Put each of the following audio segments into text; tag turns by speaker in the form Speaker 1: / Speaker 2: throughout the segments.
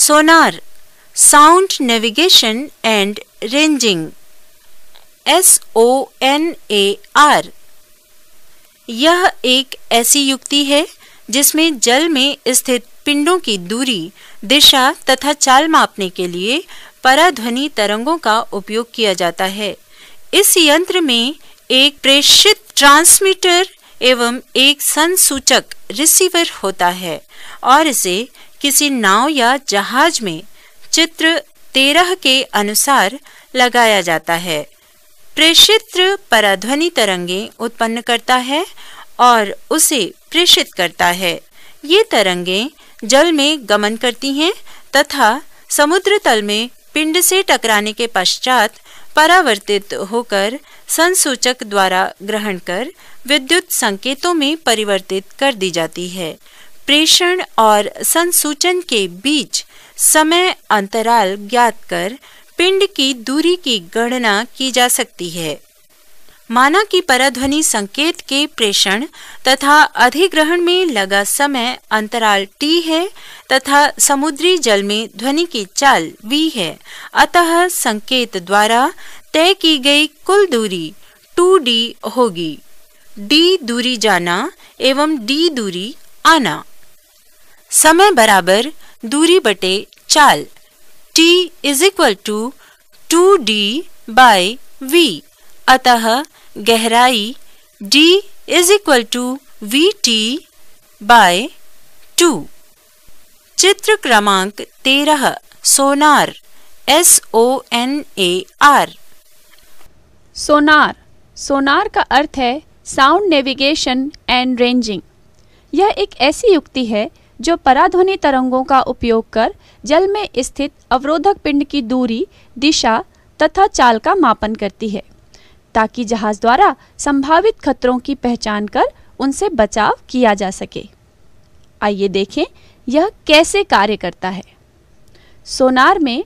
Speaker 1: Sonar sound navigation and ranging S O N A R यह एक ऐसी युक्ति है जिसमें जल में स्थित पिंडों की दूरी दिशा तथा चाल मापने के लिए पराध्वनि तरंगों का उपयोग किया जाता है इस यंत्र में एक प्रेषित ट्रांसमीटर एवं एक संसूचक रिसीवर होता है और इसे किसी नाव या जहाज में चित्र तेरह के अनुसार लगाया जाता है प्रेषित्र पराध्वनि तरंगे उत्पन्न करता है और उसे प्रेषित करता है ये तरंगे जल में गमन करती हैं तथा समुद्र तल में पिंड से टकराने के पश्चात परावर्तित होकर संसूचक द्वारा ग्रहण कर विद्युत संकेतों में परिवर्तित कर दी जाती है प्रेषण और संसूचन के बीच समय अंतराल ज्ञात कर पिंड की दूरी की गणना की जा सकती है माना कि पराध्वनि संकेत के प्रेषण तथा अधिग्रहण में लगा समय अंतराल टी है तथा समुद्री जल में ध्वनि की चाल v है अतः संकेत द्वारा तय की गई कुल दूरी 2d होगी d दूरी जाना एवं d दूरी आना समय बराबर दूरी बटे चाल t is equal to two d by v अतः गहराई d is equal to v t by two चित्र क्रमांक तेरह sonar S O N A R
Speaker 2: sonar sonar का अर्थ है साउंड नेविगेशन एंड रेंजिंग यह एक ऐसी युक्ति है जो पराध्वनि तरंगों का उपयोग कर जल में स्थित अवरोधक पिंड की दूरी दिशा तथा चाल का मापन करती है ताकि जहाज द्वारा संभावित खतरों की पहचान कर उनसे बचाव किया जा सके आइए देखें यह कैसे कार्य करता है सोनार में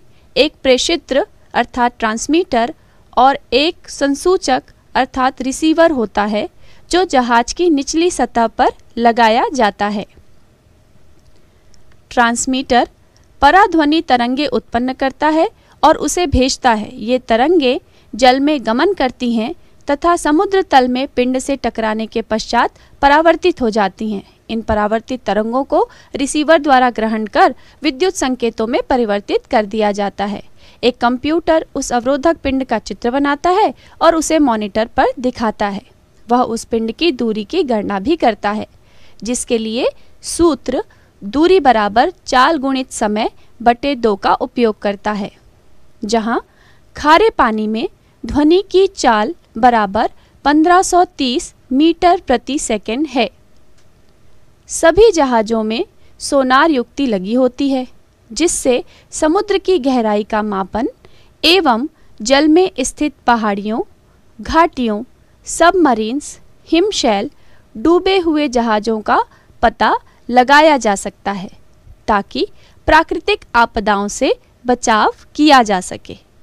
Speaker 2: एक प्रेषित्र अर्थात ट्रांसमीटर और एक संसूचक अर्थात रिसीवर होता है जो जहाज की निचली सतह पर लगाया जाता है ट्रांसमीटर पराध्वनि तरंगे उत्पन्न करता है और उसे भेजता है ये तरंगे जल में गमन करती हैं तथा समुद्र तल में पिंड से टकराने के पश्चात परावर्तित हो जाती हैं इन परावर्तित तरंगों को रिसीवर द्वारा ग्रहण कर विद्युत संकेतों में परिवर्तित कर दिया जाता है एक कंप्यूटर उस अवरोधक पिंड का चित्र बनाता है और उसे मॉनिटर पर दिखाता है वह उस पिंड की दूरी की गणना भी करता है जिसके लिए सूत्र दूरी बराबर चाल गुणित समय बटे दो का उपयोग करता है जहां खारे पानी में ध्वनि की चाल बराबर 1530 मीटर प्रति सेकंड है सभी जहाज़ों में सोनार युक्ति लगी होती है जिससे समुद्र की गहराई का मापन एवं जल में स्थित पहाड़ियों घाटियों सबमरीन्स हिमशैल डूबे हुए जहाज़ों का पता लगाया जा सकता है ताकि प्राकृतिक आपदाओं से बचाव किया जा सके